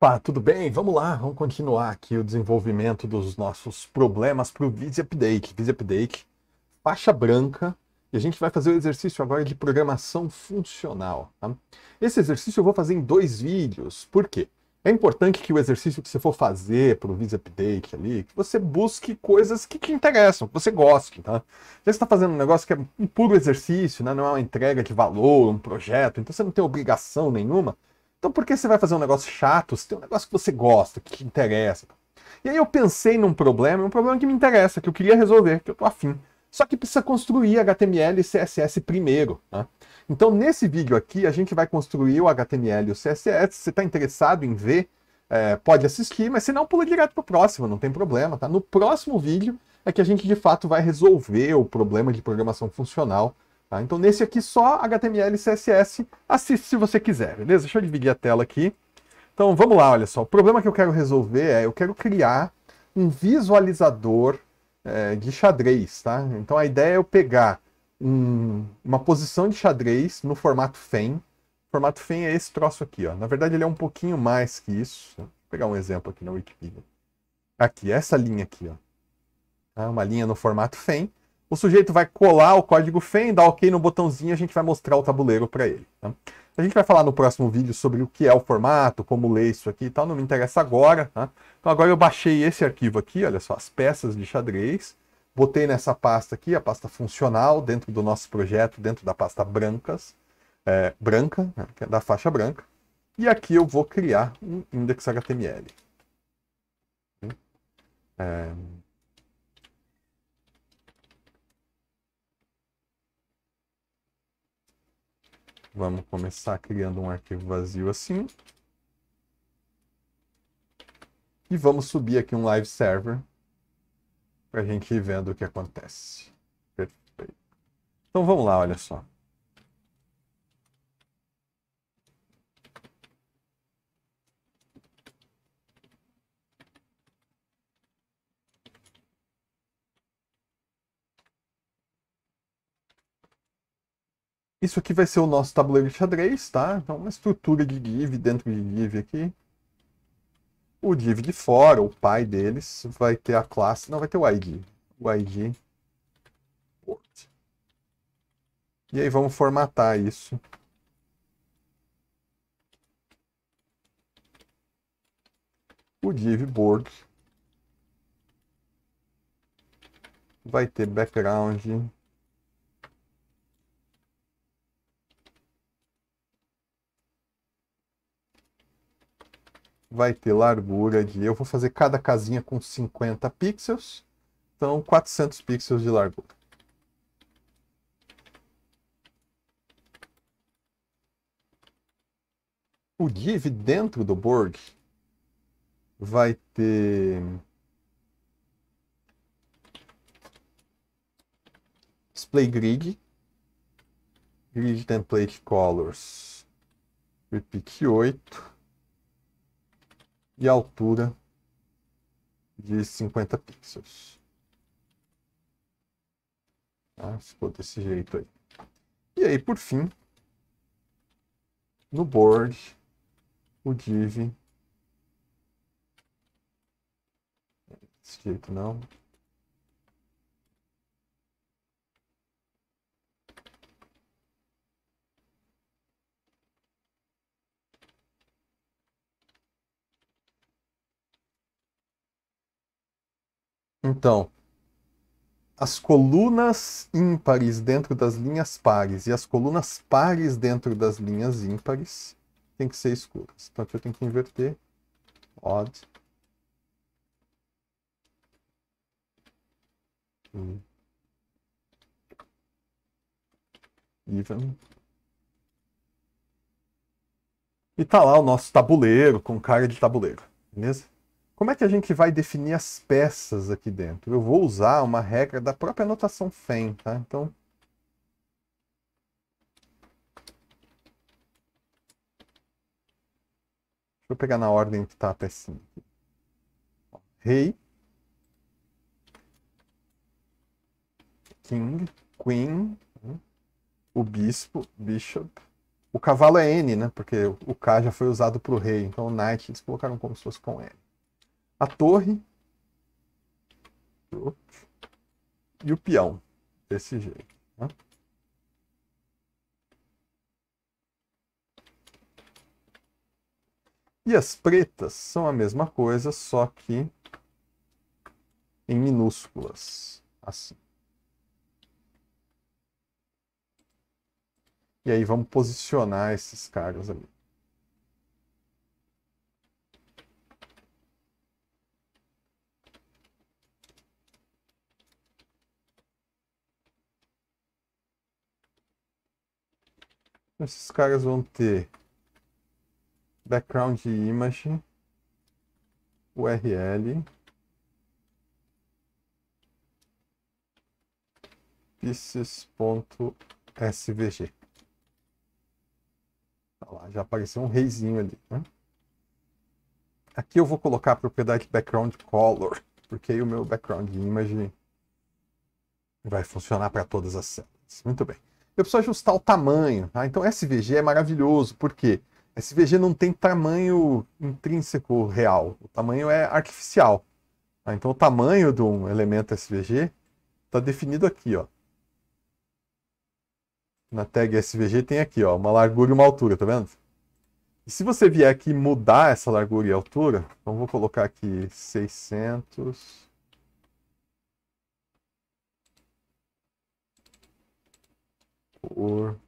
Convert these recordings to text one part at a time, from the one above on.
Opa, tudo bem? Vamos lá, vamos continuar aqui o desenvolvimento dos nossos problemas para o Visi Update. Visi Update, faixa branca, e a gente vai fazer o exercício agora de programação funcional. Tá? Esse exercício eu vou fazer em dois vídeos, por quê? É importante que o exercício que você for fazer para o Visi Update ali, que você busque coisas que te interessam, que você goste, tá? Já está fazendo um negócio que é um puro exercício, né? não é uma entrega de valor, um projeto, então você não tem obrigação nenhuma. Então por que você vai fazer um negócio chato se tem um negócio que você gosta, que te interessa? E aí eu pensei num problema, um problema que me interessa, que eu queria resolver, que eu tô afim. Só que precisa construir HTML e CSS primeiro. Né? Então nesse vídeo aqui a gente vai construir o HTML e o CSS. Se você está interessado em ver, é, pode assistir, mas se não, pula direto para o próximo, não tem problema. Tá? No próximo vídeo é que a gente de fato vai resolver o problema de programação funcional Tá? Então nesse aqui só HTML e CSS, assiste se você quiser, beleza? Deixa eu dividir a tela aqui. Então vamos lá, olha só. O problema que eu quero resolver é, eu quero criar um visualizador é, de xadrez, tá? Então a ideia é eu pegar um, uma posição de xadrez no formato FEM. O formato FEM é esse troço aqui, ó. Na verdade ele é um pouquinho mais que isso. Vou pegar um exemplo aqui na Wikipedia. Aqui, essa linha aqui, ó. Tá? Uma linha no formato FEM. O sujeito vai colar o código FEM, dar OK no botãozinho e a gente vai mostrar o tabuleiro para ele. Tá? A gente vai falar no próximo vídeo sobre o que é o formato, como ler isso aqui e tal, não me interessa agora. Tá? Então agora eu baixei esse arquivo aqui, olha só, as peças de xadrez. Botei nessa pasta aqui, a pasta funcional, dentro do nosso projeto, dentro da pasta brancas, é, branca, né, é da faixa branca. E aqui eu vou criar um index.html hum? É... Vamos começar criando um arquivo vazio assim. E vamos subir aqui um live server para a gente ir vendo o que acontece. Perfeito. Então vamos lá, olha só. Isso aqui vai ser o nosso tabuleiro de xadrez, tá? Então, uma estrutura de div dentro de div aqui. O div de fora, o pai deles, vai ter a classe... Não, vai ter o id. O id port. E aí vamos formatar isso. O div board vai ter background vai ter largura de. Eu vou fazer cada casinha com 50 pixels, então 400 pixels de largura. O div dentro do board vai ter display grid, grid template colors, repeat 8 e altura de 50 pixels. Tá? Ficou desse jeito aí. E aí, por fim, no board, o div. Desse jeito não. Então, as colunas ímpares dentro das linhas pares e as colunas pares dentro das linhas ímpares têm que ser escuras. Então aqui eu tenho que inverter. Odd. Hum. Even. E tá lá o nosso tabuleiro com cara de tabuleiro, beleza? Como é que a gente vai definir as peças aqui dentro? Eu vou usar uma regra da própria notação FEM, tá? Então, Deixa eu pegar na ordem que está a pecinha. Rei. King. Queen. O bispo. Bishop. O cavalo é N, né? Porque o K já foi usado para o rei. Então o Knight eles colocaram como se fosse com N a torre e o peão. Desse jeito. Né? E as pretas são a mesma coisa, só que em minúsculas. Assim. E aí vamos posicionar esses caras ali. Esses caras vão ter background image, URL, pieces.svg. Tá lá, já apareceu um reizinho ali. Né? Aqui eu vou colocar a propriedade background color, porque aí o meu background image vai funcionar para todas as células. Muito bem eu preciso ajustar o tamanho. Tá? Então SVG é maravilhoso, por quê? SVG não tem tamanho intrínseco real, o tamanho é artificial. Tá? Então o tamanho de um elemento SVG está definido aqui, ó. Na tag SVG tem aqui, ó, uma largura e uma altura, tá vendo? E se você vier aqui mudar essa largura e altura, então vou colocar aqui 600 por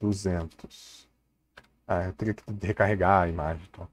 200. Ah, eu teria que recarregar a imagem, então.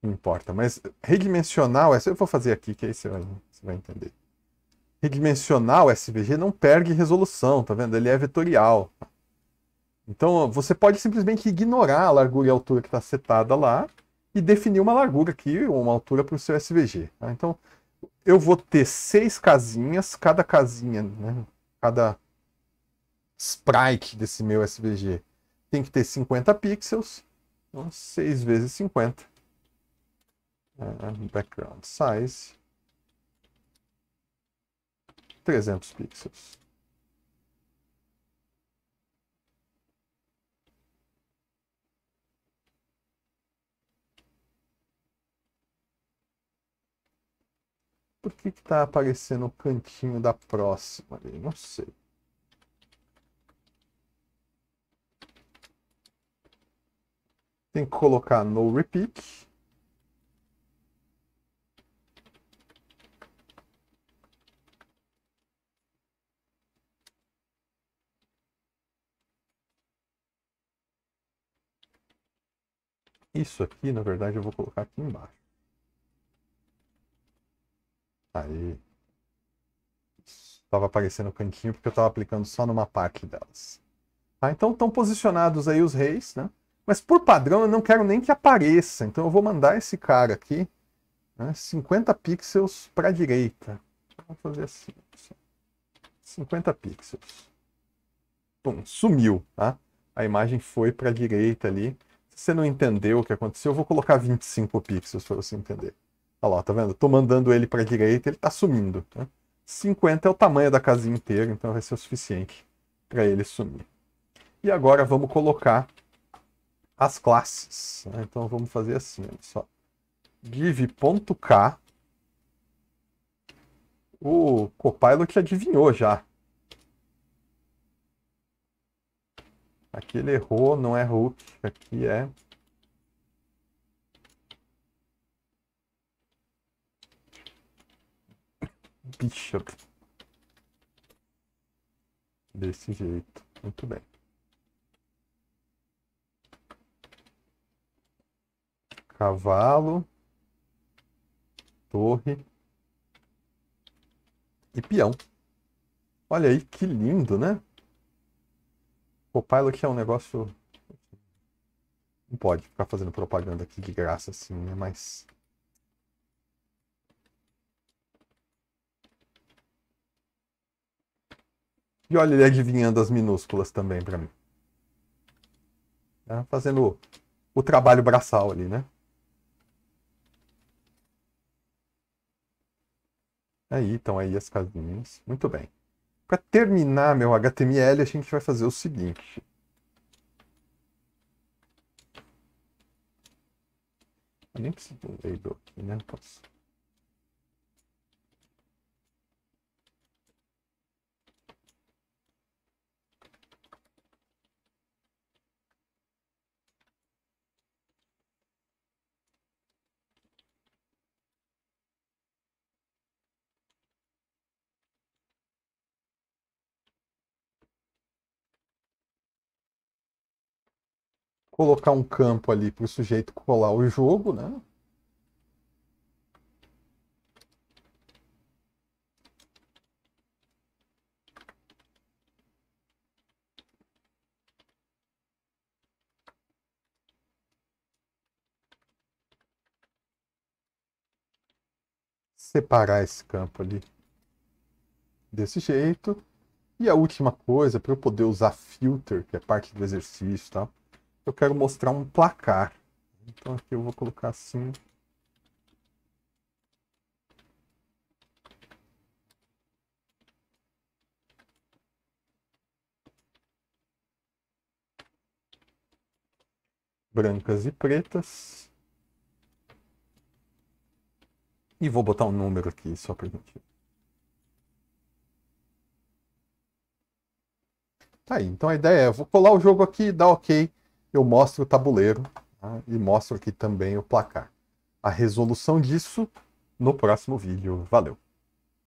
Não importa, mas redimensional, essa eu vou fazer aqui, que aí você vai, você vai entender. Redimensional SVG não perde resolução, tá vendo? Ele é vetorial. Então, você pode simplesmente ignorar a largura e a altura que está setada lá e definir uma largura aqui, uma altura para o seu SVG. Tá? Então, eu vou ter seis casinhas, cada casinha, né? cada sprite desse meu SVG tem que ter 50 pixels, então 6 vezes 50. É, uh, background size, 300 pixels. por que, que tá aparecendo o cantinho da próxima ali? Não sei. Tem que colocar no repeat. Isso aqui, na verdade, eu vou colocar aqui embaixo. Aí. Estava aparecendo o cantinho porque eu estava aplicando só numa parte delas. Tá? Então estão posicionados aí os reis, né? Mas por padrão eu não quero nem que apareça. Então eu vou mandar esse cara aqui, né? 50 pixels para a direita. Vou fazer assim. 50 pixels. Pum, sumiu, tá? A imagem foi para a direita ali. Se você não entendeu o que aconteceu, eu vou colocar 25 pixels para você entender. Olha lá, tá vendo? Tô mandando ele para a direita, ele tá sumindo. Né? Tá? 50 é o tamanho da casinha inteira, então vai ser o suficiente para ele sumir. E agora vamos colocar as classes. Né? Então vamos fazer assim, olha só. div.k o Copilot adivinhou já. Aqui ele errou, não é root, aqui é bishop. Desse jeito. Muito bem. Cavalo. Torre. E peão. Olha aí que lindo, né? O pilot é um negócio. Não pode ficar fazendo propaganda aqui de graça assim, né? Mas E olha ele adivinhando as minúsculas também para mim. Tá? Fazendo o trabalho braçal ali, né? Aí, então aí as casinhas. Muito bem. Para terminar meu HTML, a gente vai fazer o seguinte. Eu nem preciso do aqui, né? Posso... colocar um campo ali para o sujeito colar o jogo, né? separar esse campo ali desse jeito. E a última coisa, para eu poder usar filter, que é parte do exercício, tá? eu quero mostrar um placar. Então aqui eu vou colocar assim. Brancas e pretas. E vou botar um número aqui só para gente. Tá aí, então a ideia é, vou colar o jogo aqui, dar ok, eu mostro o tabuleiro tá? e mostro aqui também o placar. A resolução disso no próximo vídeo. Valeu!